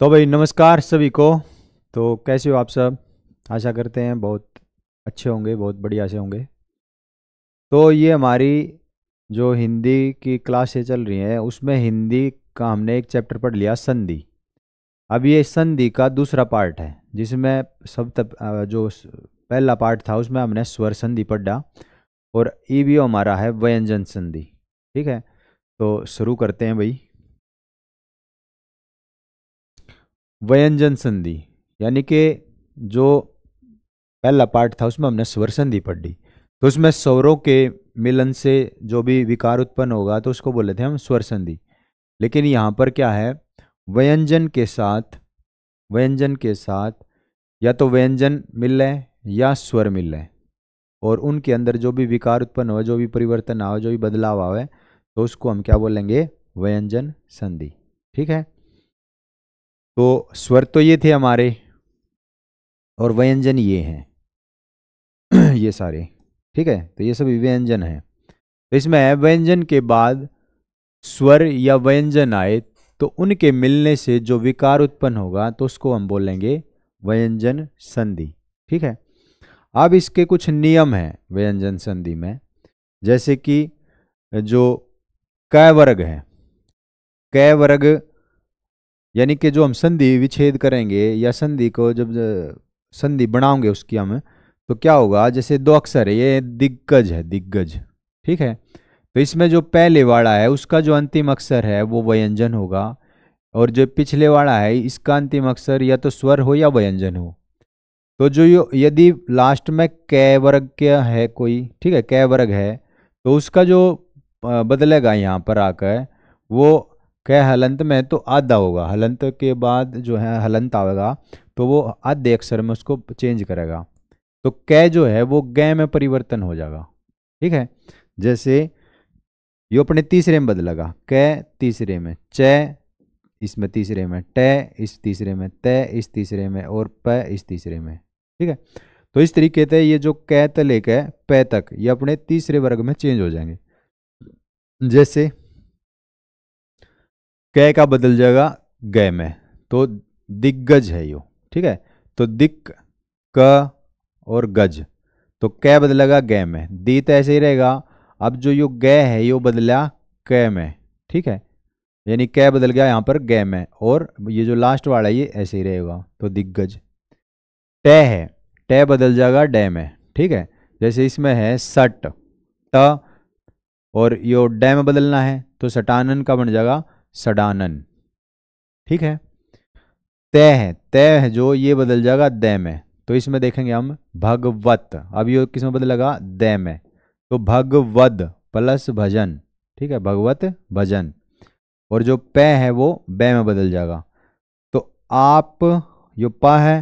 तो भाई नमस्कार सभी को तो कैसे हो आप सब आशा करते हैं बहुत अच्छे होंगे बहुत बढ़िया से होंगे तो ये हमारी जो हिंदी की क्लासें चल रही हैं उसमें हिंदी का हमने एक चैप्टर पढ़ लिया संधि अब ये संधि का दूसरा पार्ट है जिसमें सब तब जो पहला पार्ट था उसमें हमने स्वर संधि पढ़ा और ई भी हमारा है व्यंजन संधि ठीक है तो शुरू करते हैं भाई व्यंजन संधि यानी कि जो पहला पार्ट था उसमें हमने स्वर संधि पढ़ ली तो उसमें स्वरों के मिलन से जो भी विकार उत्पन्न होगा तो उसको बोले थे हम स्वर संधि लेकिन यहाँ पर क्या है व्यंजन के साथ व्यंजन के साथ या तो व्यंजन मिल रहे या स्वर मिल रहे और उनके अंदर जो भी विकार उत्पन्न हो जो भी परिवर्तन आवे जो भी बदलाव आवे तो उसको हम क्या बोलेंगे व्यंजन संधि ठीक है तो स्वर तो ये थे हमारे और व्यंजन ये हैं ये सारे ठीक है तो ये सब व्यंजन हैं तो इसमें व्यंजन के बाद स्वर या व्यंजन आए तो उनके मिलने से जो विकार उत्पन्न होगा तो उसको हम बोलेंगे व्यंजन संधि ठीक है अब इसके कुछ नियम हैं व्यंजन संधि में जैसे कि जो कै वर्ग है कै वर्ग यानी कि जो हम संधि विच्छेद करेंगे या संधि को जब संधि बनाओगे उसकी हम तो क्या होगा जैसे दो अक्षर है ये दिग्गज है दिग्गज ठीक है तो इसमें जो पहले वाला है उसका जो अंतिम अक्षर है वो व्यंजन होगा और जो पिछले वाला है इसका अंतिम अक्षर या तो स्वर हो या व्यंजन हो तो जो यदि लास्ट में कै वर्ग क्या है कोई ठीक है कै वर्ग है तो उसका जो बदलेगा यहाँ पर आकर वो कह हलंत में तो आधा होगा हलंत के बाद जो है हलंत आएगा तो वो आधे अक्षर में उसको चेंज करेगा तो कै जो है वो गै में परिवर्तन हो जाएगा ठीक है जैसे यो अपने तीसरे में बदलेगा कै तीसरे में च इसमें तीसरे में ट इस तीसरे में तय इस तीसरे में और प इस तीसरे में ठीक है तो इस तरीके से ये जो कै त लेकर प तक ये अपने तीसरे वर्ग में चेंज हो जाएंगे जैसे कै का बदल जाएगा गय में तो दिग्गज है यो ठीक है तो दिक क और गज तो कै बदलेगा गय में दी तो ऐसे ही रहेगा अब जो यो गय है यो बदला कै में ठीक है यानी कै बदल गया यहाँ पर गय में और ये जो लास्ट वाला है ये ऐसे ही रहेगा तो दिग्गज ट है टै बदल जाएगा डे में ठीक है जैसे इसमें है सट त और यो डे में बदलना है तो सटानन का बन जाएगा सडानन ठीक है तय है तय है जो ये बदल जाएगा दय में तो इसमें देखेंगे हम भगवत अब ये किसमें बदलेगा दय में तो भगवद प्लस भजन ठीक है भगवत भजन और जो प है वो ब में बदल जाएगा तो आप यो प है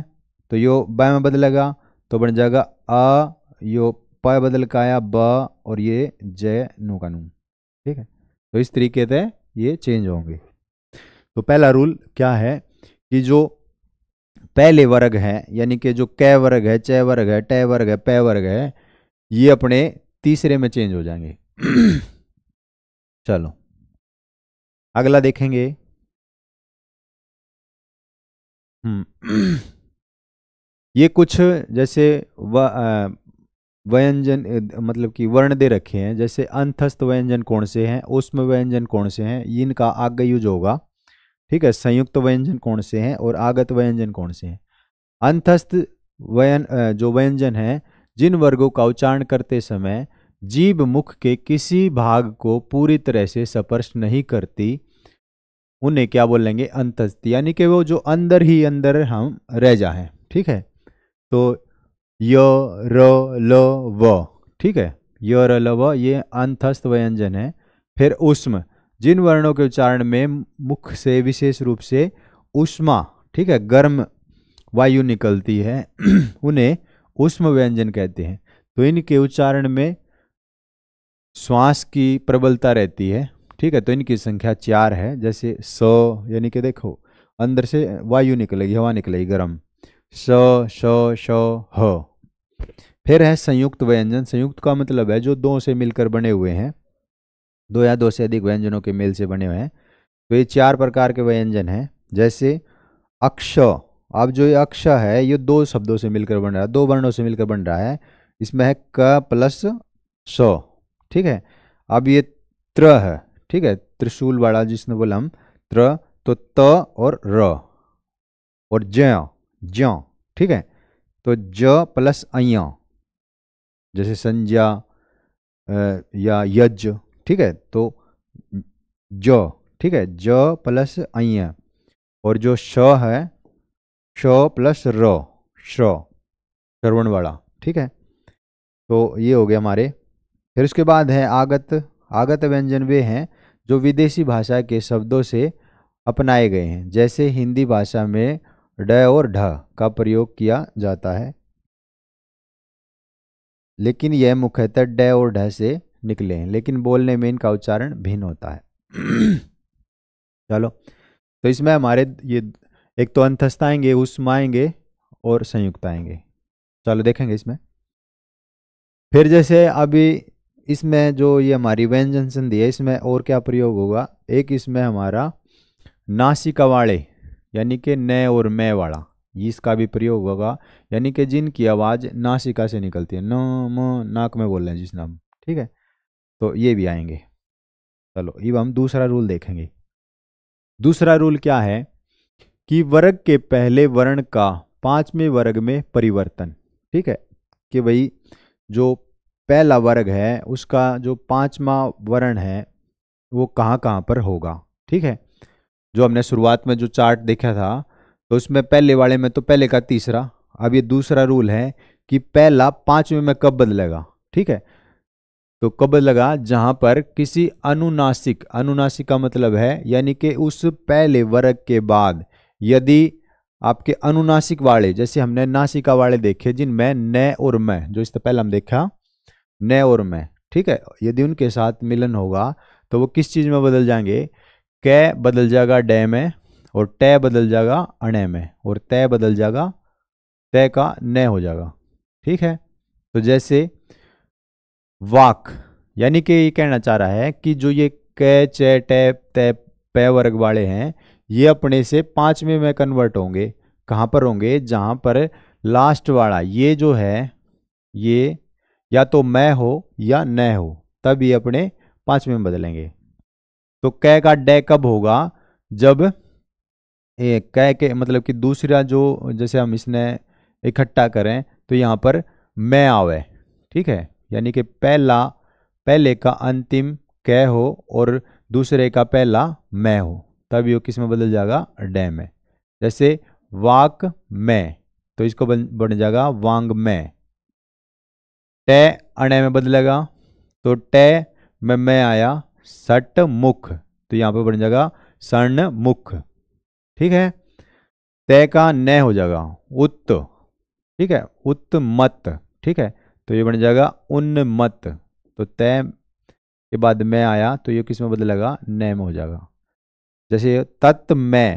तो यो ब में बदलेगा तो बन जाएगा अ यो प बदल का आया ब और ये जय नू का नू ठीक है तो इस तरीके से ये चेंज होंगे तो पहला रूल क्या है कि जो पहले वर्ग है यानी कि जो कै वर्ग है चय वर्ग है टय वर्ग है पै वर्ग है ये अपने तीसरे में चेंज हो जाएंगे चलो अगला देखेंगे हम्म। ये कुछ जैसे व व्यंजन मतलब कि वर्ण दे रखे हैं जैसे अंतस्थ व्यंजन कौन से हैं उष्म व्यंजन कौन से हैं इनका आग युज होगा ठीक है संयुक्त व्यंजन कौन से हैं और आगत व्यंजन कौन से हैं अंतस्थ व्यन जो व्यंजन हैं जिन वर्गों का उच्चारण करते समय जीव मुख के किसी भाग को पूरी तरह से स्पर्श नहीं करती उन्हें क्या बोलेंगे अंतस्थ यानी कि वो जो अंदर ही अंदर हम रह जाए ठीक है तो य र ल व ठीक है य र ल व ये अंतस्थ व्यंजन है फिर उष्म जिन वर्णों के उच्चारण में मुख से विशेष रूप से उष्मा ठीक है गर्म वायु निकलती है उन्हें उष्म व्यंजन कहते हैं तो इनके उच्चारण में श्वास की प्रबलता रहती है ठीक है तो इनकी संख्या चार है जैसे स यानी कि देखो अंदर से वायु निकलेगी हवा निकलेगी गर्म स श श ह फिर है संयुक्त व्यंजन संयुक्त का मतलब है जो दो से मिलकर बने हुए हैं दो या दो से अधिक व्यंजनों के मेल से बने हुए हैं तो ये चार प्रकार के व्यंजन हैं जैसे अक्ष अब जो ये अक्ष है ये दो शब्दों से मिलकर बन रहा है दो वर्णों से मिलकर बन रहा है इसमें है क प्लस स ठीक है अब ये त्र है ठीक है त्रिशूल वाला जिसने बोला हम त्र तो त और र और ज ज ठीक है तो ज प्लस अय जैसे संज्ञा या यज ठीक है तो ज ठीक है ज प्लस अय और जो श है श प्लस र श्रवण वाला ठीक है तो ये हो गया हमारे फिर उसके बाद है आगत आगत व्यंजन वे हैं जो विदेशी भाषा के शब्दों से अपनाए गए हैं जैसे हिंदी भाषा में ड और ढ का प्रयोग किया जाता है लेकिन यह मुख्यतः ड और ढ से निकले हैं लेकिन बोलने में इनका उच्चारण भिन्न होता है चलो तो इसमें हमारे ये एक तो अंतस्थ आएंगे और संयुक्त आएंगे चलो देखेंगे इसमें फिर जैसे अभी इसमें जो ये हमारी व्यंजन संधि है इसमें और क्या प्रयोग होगा एक इसमें हमारा नासिकवाड़े यानी कि न और मैं वाला इसका भी प्रयोग होगा यानी कि जिनकी आवाज़ नासिका से निकलती है न म नाक में बोल रहे हैं जिस नाम ठीक है तो ये भी आएंगे चलो इब हम दूसरा रूल देखेंगे दूसरा रूल क्या है कि वर्ग के पहले वर्ण का पांचवें वर्ग में परिवर्तन ठीक है कि भाई जो पहला वर्ग है उसका जो पांचवा वर्ण है वो कहाँ कहाँ पर होगा ठीक है जो हमने शुरुआत में जो चार्ट देखा था तो उसमें पहले वाले में तो पहले का तीसरा अब ये दूसरा रूल है कि पहला पांचवें में कब बदलेगा ठीक है तो कब बदलेगा जहां पर किसी अनुनासिक अनुनासिक का मतलब है यानी कि उस पहले वर्ग के बाद यदि आपके अनुनासिक वाले जैसे हमने नासिका वाले देखे जिनमें न और मैं जो इससे पहले हम देखा न और मैं ठीक है यदि उनके साथ मिलन होगा तो वो किस चीज़ में बदल जाएंगे कै बदल जाएगा डे में और टै बदल जाएगा अणे में और तय बदल जाएगा तय का न हो जाएगा ठीक है तो जैसे वाक यानी कि ये कहना चाह रहा है कि जो ये कै चै टै तय पै वर्ग वाले हैं ये अपने से पांचवें में कन्वर्ट होंगे कहाँ पर होंगे जहाँ पर लास्ट वाला ये जो है ये या तो मैं हो या न हो तब ये अपने पांचवें में बदलेंगे तो कै का डे कब होगा जब ए कै के मतलब कि दूसरा जो जैसे हम इसने इकट्ठा करें तो यहाँ पर मैं आवे ठीक है यानी कि पहला पहले का अंतिम कै हो और दूसरे का पहला मैं हो तब यो किस में बदल जाएगा डे में जैसे वाक मैं तो इसको बन बन जाएगा वांग मैं टै अणे में बदलेगा तो टै में मैं आया सटमुख तो यहां पे बन जाएगा मुख ठीक है तय का न हो जाएगा उत्त ठीक है उत्तमत ठीक है तो ये बन जाएगा उन्मत तो तय के बाद मैं आया तो ये किसमें बदलेगा न में हो जाएगा जैसे तत् मैं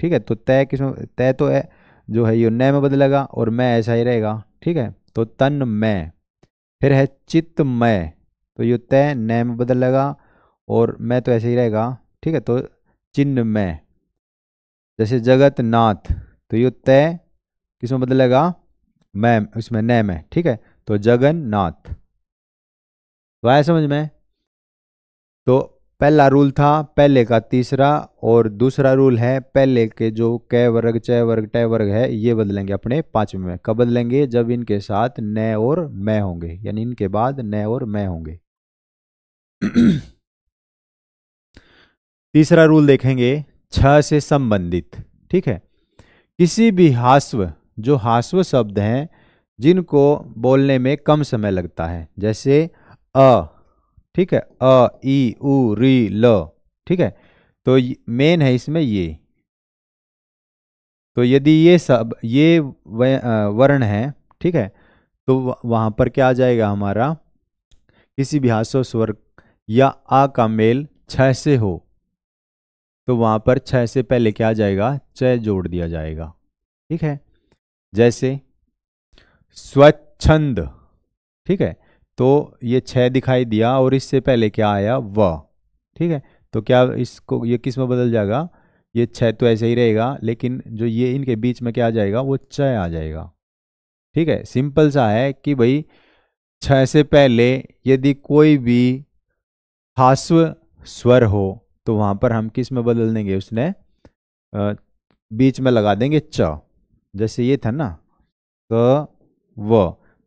ठीक है तो तय किस में तय तो है जो है ये न में बदलेगा और मैं ऐसा ही रहेगा ठीक है तो तन मैं फिर है चित्त मैं तो ये तय न में बदलेगा और मैं तो ऐसे ही रहेगा ठीक है तो चिन्ह में जैसे जगत नाथ तो ये तय किसमें बदलेगा मैं उसमें न में ठीक है तो जगन नाथ तो आया समझ में तो पहला रूल था पहले का तीसरा और दूसरा रूल है पहले के जो क वर्ग च वर्ग ट वर्ग है ये बदलेंगे अपने पांचवें में कब बदलेंगे जब इनके साथ न और मैं होंगे यानी इनके बाद न और मैं होंगे तीसरा रूल देखेंगे छ से संबंधित ठीक है किसी भी हास्व जो हास्व शब्द हैं जिनको बोलने में कम समय लगता है जैसे अ ठीक है अ ई उ री ल ठीक है तो मेन है इसमें ये तो यदि ये सब ये वर्ण है ठीक है तो वहाँ पर क्या आ जाएगा हमारा किसी भी हास्व स्वर या आ का मेल छ से हो तो वहाँ पर छः से पहले क्या आ जाएगा चय जोड़ दिया जाएगा ठीक है जैसे स्वच्छंद ठीक है तो ये छः दिखाई दिया और इससे पहले क्या आया व ठीक है तो क्या इसको ये किस में बदल जाएगा ये छः तो ऐसे ही रहेगा लेकिन जो ये इनके बीच में क्या आ जाएगा वो छः आ जाएगा ठीक है सिंपल सा है कि भाई छः से पहले यदि कोई भी हास्व स्वर हो तो वहाँ पर हम किस में बदल देंगे उसने बीच में लगा देंगे च जैसे ये था ना क व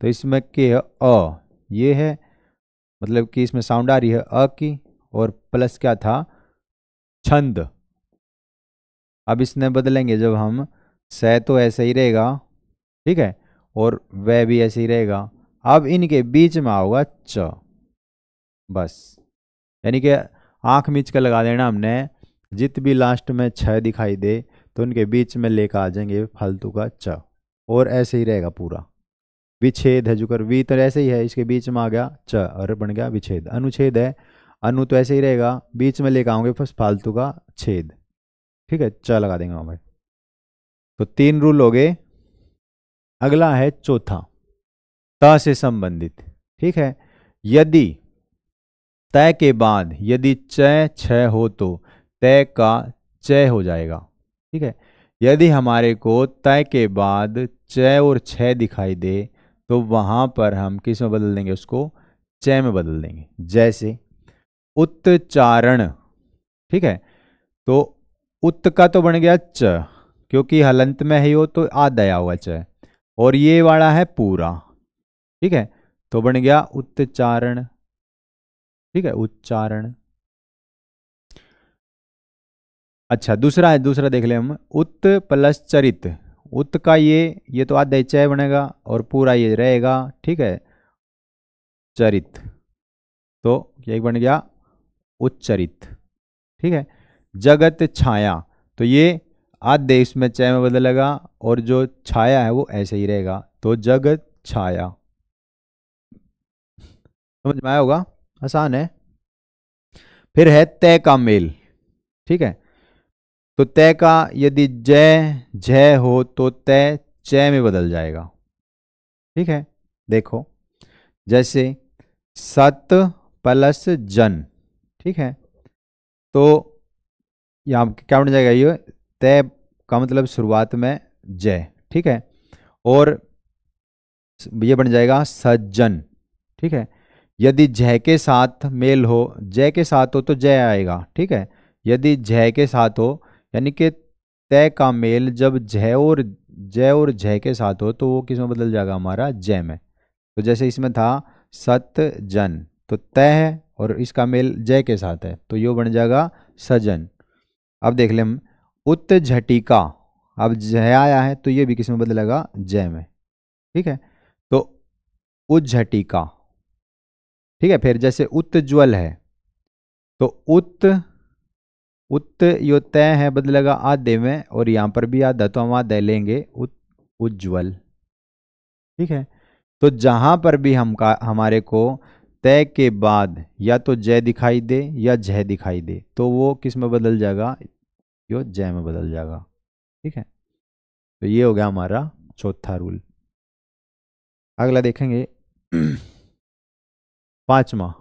तो इसमें के अ ये है मतलब कि इसमें साउंड आ रही है अ की और प्लस क्या था छंद अब इसने बदलेंगे जब हम स तो ऐसे ही रहेगा ठीक है और वह भी ऐसे ही रहेगा अब इनके बीच में आओगा च बस यानी कि आँख मीच कर लगा देना हमने जित भी लास्ट में छः दिखाई दे तो उनके बीच में लेकर आ जाएंगे फालतू का च और ऐसे ही रहेगा पूरा विच्छेद है जुकर वी तो ऐसे ही है इसके बीच में आ गया च और बन गया विच्छेद अनुच्छेद है अनु तो ऐसे ही रहेगा बीच में लेकर आओगे बस फालतू का छेद ठीक है च लगा देंगे वहाँ भाई तो तीन रूल हो गए अगला है चौथा त से संबंधित ठीक है यदि तय के बाद यदि चय छय हो तो तय का चय हो जाएगा ठीक है यदि हमारे को तय के बाद चय और छय दिखाई दे तो वहाँ पर हम किस में बदल देंगे उसको चय में बदल देंगे जैसे उत्तचारण ठीक है तो उत्त का तो बन गया च क्योंकि हलंत में ही हो तो आदया हुआ च और ये वाला है पूरा ठीक है तो बन गया उत्तचारण ठीक है उच्चारण अच्छा दूसरा है दूसरा देख ले हम उत प्लस चरित उत का ये ये तो आधा चय बनेगा और पूरा ये रहेगा ठीक है चरित तो ये बन गया उच्चरित ठीक है जगत छाया तो ये आधे इसमें चय में बदलेगा और जो छाया है वो ऐसे ही रहेगा तो जगत छाया समझ में आया होगा आसान है फिर है तय का मेल ठीक है तो तय का यदि जय जय हो तो तय चय में बदल जाएगा ठीक है देखो जैसे सत प्लस जन ठीक है तो यहाँ क्या बन जाएगा ये तय का मतलब शुरुआत में जय ठीक है और ये बन जाएगा सज्जन ठीक है यदि जय के साथ मेल हो जय के साथ हो तो जय आएगा ठीक है यदि जय के साथ हो यानी कि तय का मेल जब जय और जय और जय के साथ हो तो वो किस में बदल जाएगा हमारा जय में तो जैसे इसमें था सत जन तो तय है और इसका मेल जय के साथ है तो यो बन जाएगा सजन अब देख ले हम उत झटिका अब जय आया है तो ये भी किस में बदलेगा जय में ठीक है तो उज्झटिका ठीक है फिर जैसे उत्ज्वल है तो उत उत यो तय है बदलेगा आधे में और यहाँ पर भी आधा तो हम आधे लेंगे उत उज्ज्वल ठीक है तो जहाँ पर भी हम का हमारे को तय के बाद या तो जय दिखाई दे या जय दिखाई दे तो वो किस में बदल जाएगा यो जय में बदल जाएगा ठीक है तो ये हो गया हमारा चौथा रूल अगला देखेंगे पांचवा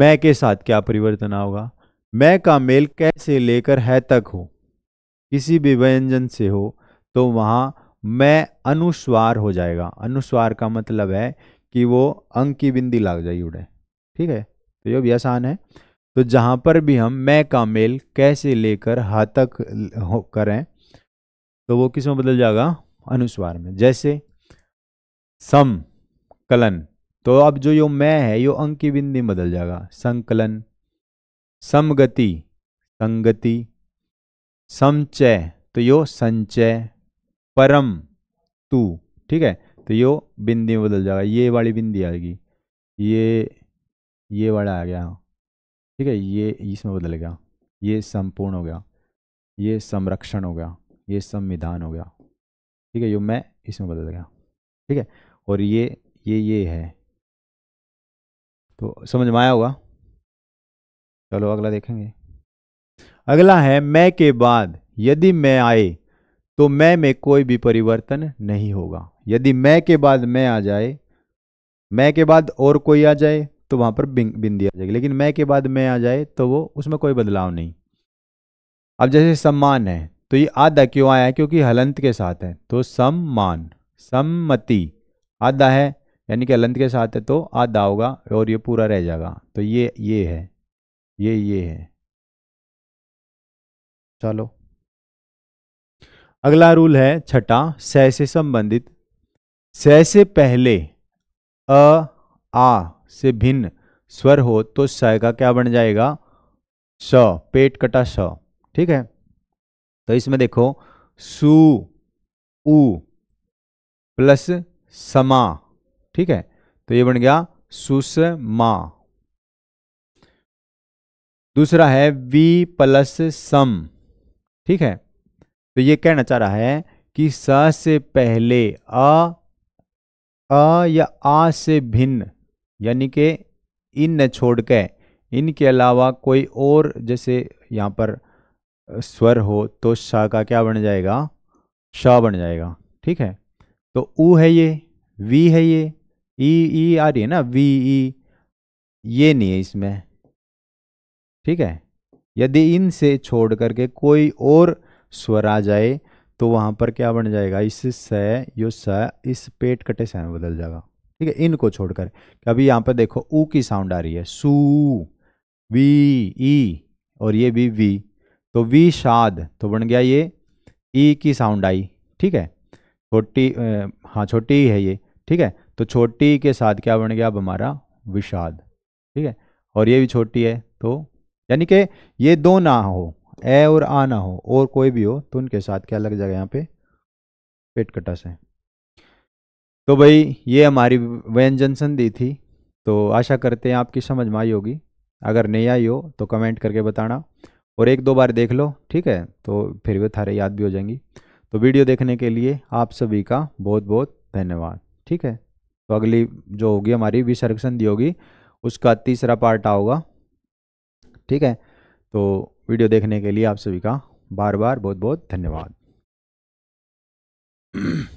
मैं के साथ क्या परिवर्तन होगा मैं का मेल कैसे लेकर है तक हो किसी भी व्यंजन से हो तो वहां मैं अनुस्वार हो जाएगा अनुस्वार का मतलब है कि वो अंक की बिंदी लग जाए उड़े ठीक है तो ये भी आसान है तो जहां पर भी हम मैं का मेल कैसे लेकर हा तक करें तो वो किस बदल जाएगा अनुस्वार में जैसे सम कलन तो अब जो यो मैं है यो अंक की बिंदी बदल जाएगा संकलन समगति संगति समचय तो यो संचय परम तू ठीक है तो यो बिंदी में बदल जाएगा ये वाली बिंदी आएगी ये ये वाला आ गया ठीक है ये इसमें बदल गया ये संपूर्ण हो गया ये संरक्षण हो गया ये संविधान हो गया ठीक है यो मैं इसमें बदल गया ठीक है और ये ये ये है तो समझ में आया होगा चलो अगला देखेंगे अगला है मैं के बाद यदि मैं आए तो मैं में कोई भी परिवर्तन नहीं होगा यदि मैं के बाद मैं आ जाए मैं के बाद और कोई आ जाए तो वहां पर बिंदी आ जाएगी लेकिन मैं के बाद मैं आ जाए तो वो उसमें कोई बदलाव नहीं अब जैसे सम्मान है तो ये आधा क्यों आया है क्योंकि हलंत के साथ है तो सम्मान सम्मति आधा है यानी कि अलंत के साथ है तो आधा होगा और ये पूरा रह जाएगा तो ये ये है ये ये है चलो अगला रूल है छठा स से संबंधित स से पहले अ आ से भिन्न स्वर हो तो स का क्या बन जाएगा स पेट कटा स ठीक है तो इसमें देखो सु उ प्लस समा ठीक है तो ये बन गया सुषमा दूसरा है वी प्लस सम ठीक है तो ये कहना चाह रहा है कि स से पहले अ अ या आ से भिन्न यानी कि इन न छोड़ के इनके अलावा कोई और जैसे यहां पर स्वर हो तो श का क्या बन जाएगा श बन जाएगा ठीक है तो ऊ है ये वी है ये ई e, ई e आ रही है ना वी ई e, ये नहीं है इसमें ठीक है यदि इन से छोड़ करके कोई और स्वर आ जाए तो वहां पर क्या बन जाएगा इस स यो स इस पेट कटे स में बदल जाएगा ठीक है इनको छोड़कर अभी यहां पर देखो ऊ की साउंड आ रही है सू वी ई और ये भी वी तो वी शाद तो बन गया ये ई की साउंड आई ठीक है छोटी हाँ छोटी ही है ये ठीक है तो छोटी के साथ क्या बन गया अब हमारा विषाद ठीक है और ये भी छोटी है तो यानी कि ये दो ना हो ए और आ ना हो और कोई भी हो तो उनके साथ क्या लग जाएगा यहाँ पे पेट कटस है तो भाई ये हमारी व्यंजन संधि थी तो आशा करते हैं आपकी समझ में आई होगी अगर नहीं आई हो तो कमेंट करके बताना और एक दो बार देख लो ठीक है तो फिर भी थारे याद भी हो जाएंगी तो वीडियो देखने के लिए आप सभी का बहुत बहुत धन्यवाद ठीक है तो अगली जो होगी हमारी विसर्ग दी होगी उसका तीसरा पार्ट आओगा ठीक है तो वीडियो देखने के लिए आप सभी का बार बार बहुत बहुत धन्यवाद